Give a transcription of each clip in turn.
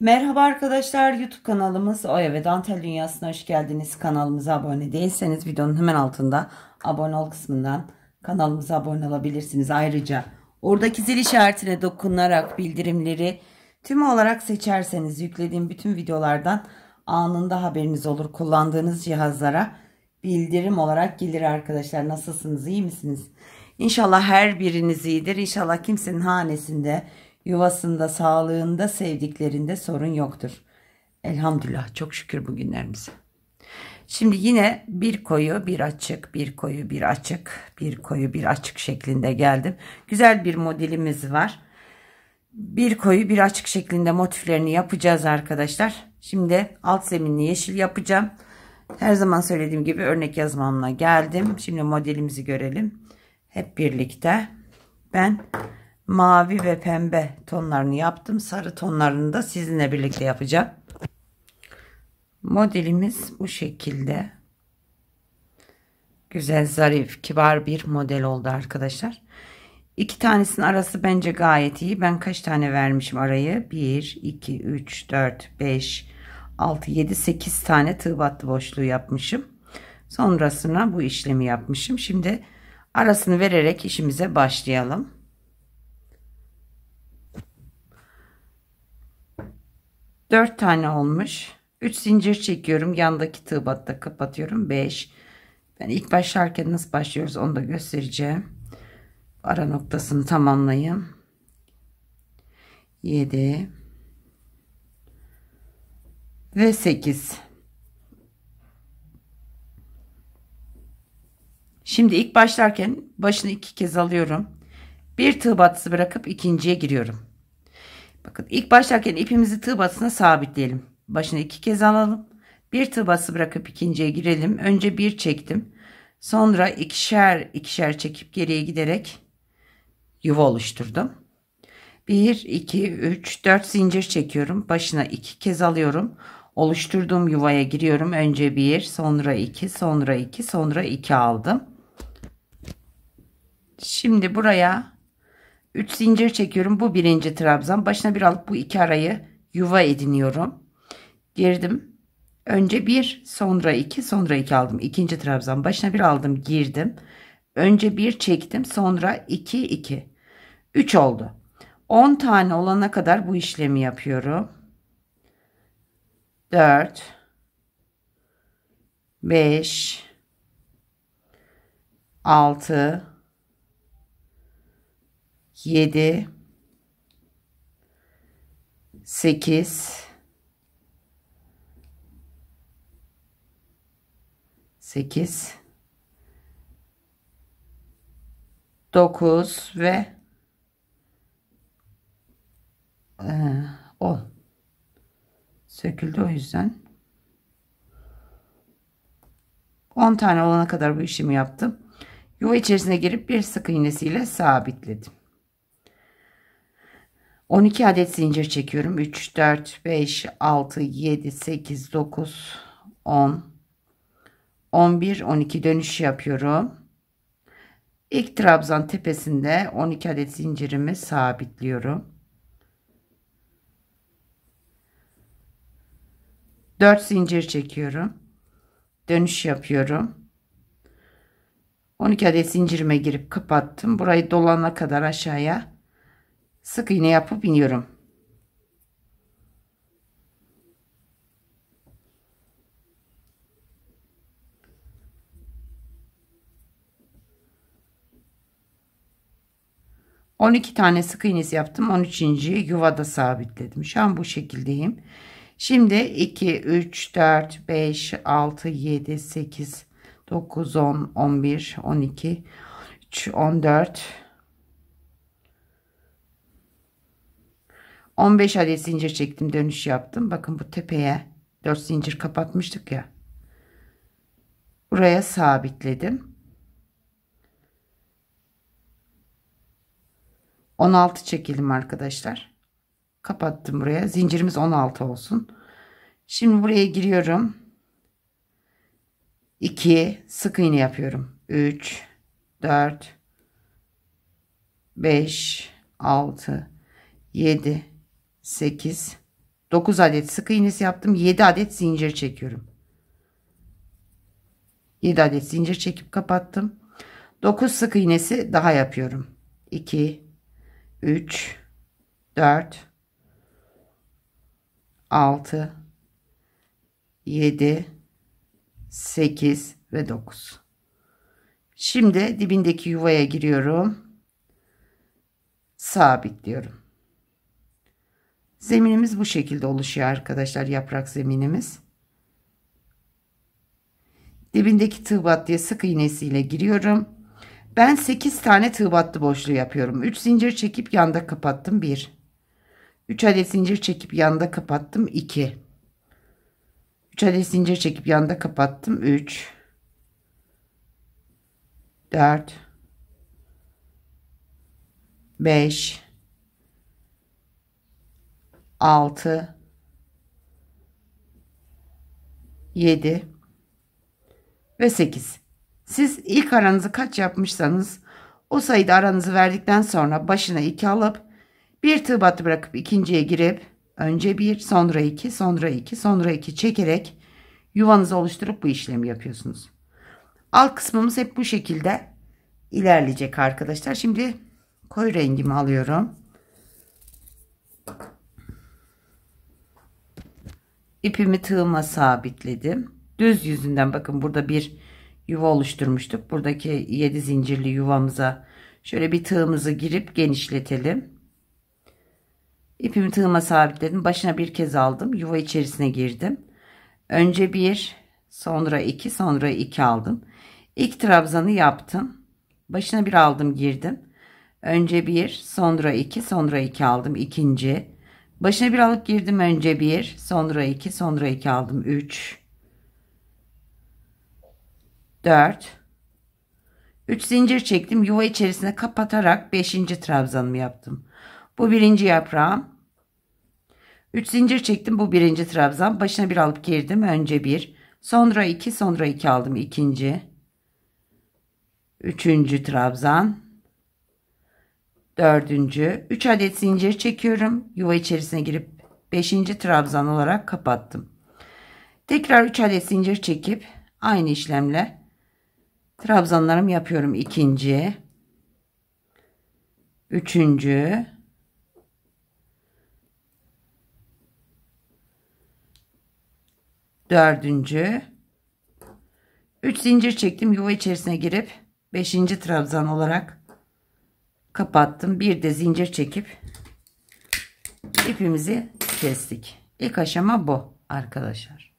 Merhaba arkadaşlar YouTube kanalımız Oya ve Dantel Dünyası'na hoş geldiniz. Kanalımıza abone değilseniz videonun hemen altında abone ol kısmından kanalımıza abone olabilirsiniz. Ayrıca oradaki zil işaretine dokunarak bildirimleri tüm olarak seçerseniz yüklediğim bütün videolardan anında haberiniz olur. Kullandığınız cihazlara bildirim olarak gelir arkadaşlar. Nasılsınız iyi misiniz? İnşallah her biriniz iyidir. İnşallah kimsenin hanesinde Yuvasında, sağlığında, sevdiklerinde sorun yoktur. Elhamdülillah çok şükür bugünlerimize. Şimdi yine bir koyu bir açık bir koyu bir açık bir koyu bir açık şeklinde geldim. Güzel bir modelimiz var. Bir koyu bir açık şeklinde motiflerini yapacağız arkadaşlar. Şimdi alt zeminli yeşil yapacağım. Her zaman söylediğim gibi örnek yazmamla geldim. Şimdi modelimizi görelim. Hep birlikte. Ben mavi ve pembe tonlarını yaptım. Sarı tonlarını da sizinle birlikte yapacağım. Modelimiz bu şekilde. Güzel, zarif, kibar bir model oldu arkadaşlar. İki tanesinin arası bence gayet iyi. Ben kaç tane vermişim arayı? 1, 2, 3, 4, 5, 6, 7, 8 tane tığ battı boşluğu yapmışım. Sonrasına bu işlemi yapmışım. Şimdi arasını vererek işimize başlayalım. 4 tane olmuş. 3 zincir çekiyorum. Yandaki tığ battı kapatıyorum. 5. Ben ilk başlarken nasıl başlıyoruz onu da göstereceğim. Ara noktasını tamamlayayım. 7 ve 8. Şimdi ilk başlarken başını iki kez alıyorum. Bir tığ battısı bırakıp ikinciye giriyorum. Bakın ilk başlarken ipimizi tığ batısına sabitleyelim. Başını iki kez alalım. Bir tığ bası bırakıp ikinciye girelim. Önce bir çektim. Sonra ikişer ikişer çekip geriye giderek yuva oluşturdum. 1, 2, 3, 4 zincir çekiyorum. Başına 2 kez alıyorum. Oluşturduğum yuvaya giriyorum. Önce 1, sonra 2, sonra 2, sonra 2 aldım. Şimdi buraya 3 zincir çekiyorum. Bu birinci trabzan. Başına bir alıp bu iki arayı yuva ediniyorum. Girdim. Önce bir, sonra iki, sonra iki aldım. İkinci trabzan başına bir aldım, girdim. Önce bir çektim, sonra iki, iki. 3 oldu. 10 tane olana kadar bu işlemi yapıyorum. 4 5 6 7 8 8 9 ve 10 e, söküldü o yüzden 10 tane olana kadar bu işlemi yaptım yuva içerisine girip bir sık iğnesiyle sabitledim 12 adet zincir çekiyorum. 3, 4, 5, 6, 7, 8, 9, 10, 11, 12 dönüş yapıyorum. İlk trabzan tepesinde 12 adet zincirimi sabitliyorum. 4 zincir çekiyorum. Dönüş yapıyorum. 12 adet zincirime girip kapattım. Burayı dolana kadar aşağıya sık iğne yapıp iniyorum. On iki tane sık iğnesi yaptım. On üçüncü yuvada sabitledim. Şu an bu şekildeyim. Şimdi 2, 3, 4, 5, 6, 7, 8, 9, 10, 11, 12, 13, 14, 15 adet zincir çektim dönüş yaptım. Bakın bu tepeye 4 zincir kapatmıştık ya. Buraya sabitledim. 16 çekelim arkadaşlar. Kapattım buraya. Zincirimiz 16 olsun. Şimdi buraya giriyorum. 2 sık iğne yapıyorum. 3 4 5 6 7 8 9 adet sık iğnesi yaptım 7 adet zincir çekiyorum 7 adet zincir çekip kapattım 9 sık iğnesi daha yapıyorum 2 3 4 6 7 8 ve 9 şimdi dibindeki yuvaya giriyorum sabitliyorum Zeminimiz bu şekilde oluşuyor arkadaşlar yaprak zeminimiz. Dibindeki tığ battıya sık iğnesiyle giriyorum. Ben 8 tane tığ battı boşluğu yapıyorum. 3 zincir çekip yanda kapattım 1. 3 adet zincir çekip yanda kapattım 2. 3 adet zincir çekip yanda kapattım 3. 4 5 6 7 ve 8. Siz ilk aranızı kaç yapmışsanız o sayıda aranızı verdikten sonra başına 2 alıp bir tığ batı bırakıp ikinciye girip önce 1 sonra 2 sonra 2 sonra 2 çekerek yuvanızı oluşturup bu işlemi yapıyorsunuz. Alt kısmımız hep bu şekilde ilerleyecek arkadaşlar. Şimdi koyu rengimi alıyorum. ipimi tığıma sabitledim. Düz yüzünden bakın burada bir yuva oluşturmuştuk. Buradaki 7 zincirli yuvamıza şöyle bir tığımızı girip genişletelim. İpimi tığıma sabitledim. Başına bir kez aldım. Yuva içerisine girdim. Önce bir, sonra iki, sonra iki aldım. İlk trabzanı yaptım. Başına bir aldım girdim. Önce bir, sonra iki, sonra iki aldım. İkinci. Başına bir alıp girdim önce bir, sonra iki, sonra iki aldım. Üç. Dört. Üç zincir çektim. Yuva içerisine kapatarak beşinci trabzanımı yaptım. Bu birinci yaprağım. Üç zincir çektim bu birinci trabzan başına bir alıp girdim önce bir sonra iki sonra iki aldım ikinci üçüncü trabzan dördüncü üç adet zincir çekiyorum yuva içerisine girip beşinci trabzan olarak kapattım tekrar üç adet zincir çekip aynı işlemle trabzanlarımı yapıyorum ikinci üçüncü dördüncü Üç zincir çektim yuva içerisine girip beşinci trabzan olarak kapattım. Bir de zincir çekip ipimizi kestik. İlk aşama bu arkadaşlar.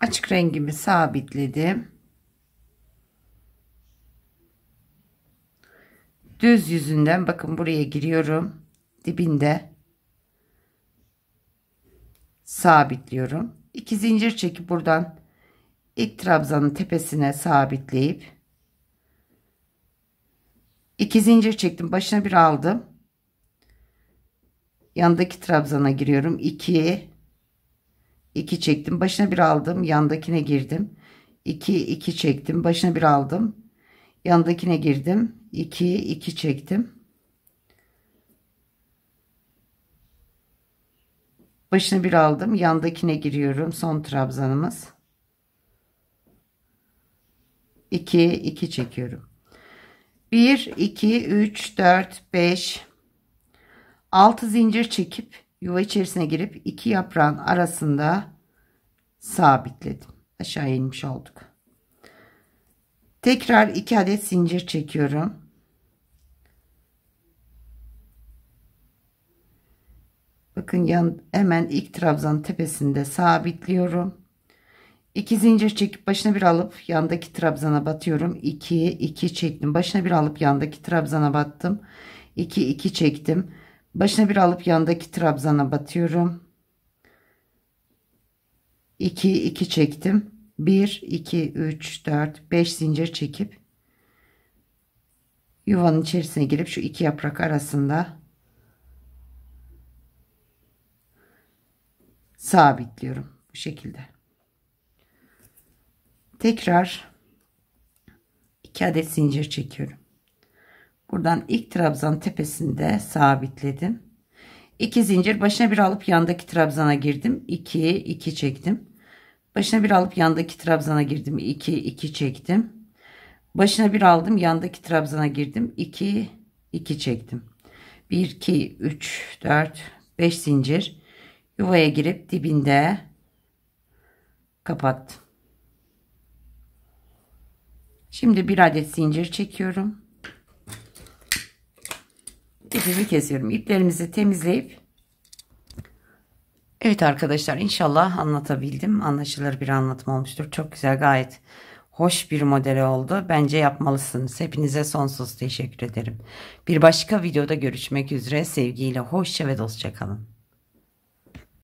Açık rengimi sabitledim. Düz yüzünden bakın buraya giriyorum. Dibinde sabitliyorum. İki zincir çekip buradan ilk trabzanın tepesine sabitleyip 2 zincir çektim. Başına bir aldım. Yandaki trabzana giriyorum. 2 2 çektim. Başına bir aldım. Yandakine girdim. 2 2 çektim. Başına bir aldım. Yandakine girdim. 2 2 çektim. Başına bir aldım. Yandakine giriyorum. Son trabzanımız. 2 2 çekiyorum. 1 2 3 4 5 6 zincir çekip yuva içerisine girip iki yaprağın arasında sabitledim. Aşağı inmiş olduk. Tekrar 2 adet zincir çekiyorum. Bakın yan, hemen ilk trabzanın tepesinde sabitliyorum. 2 zincir çekip başına bir alıp yandaki trabzana batıyorum. 2 2 çektim. Başına bir alıp yandaki trabzana battım. 2 2 çektim. Başına bir alıp yandaki trabzana batıyorum. 2 2 çektim. 1 2 3 4 5 zincir çekip yuvanın içerisine girip şu iki yaprak arasında sabitliyorum bu şekilde tekrar 2 adet zincir çekiyorum buradan ilk trabzan tepesinde sabitledim 2 zincir başına bir alıp yandaki trabzana girdim 2 2 çektim başına bir alıp yandaki trabzana girdim 2 2 çektim başına bir aldım yandaki trabzana girdim 2 2 çektim 1 2 3 4 5 zincir yuvaya girip dibinde kapattım Şimdi bir adet zincir çekiyorum. İpimi kesiyorum. İplerimizi temizleyip Evet arkadaşlar inşallah anlatabildim. Anlaşılır bir anlatım olmuştur. Çok güzel gayet hoş bir model oldu. Bence yapmalısınız. Hepinize sonsuz teşekkür ederim. Bir başka videoda görüşmek üzere. Sevgiyle hoşça ve dostça kalın.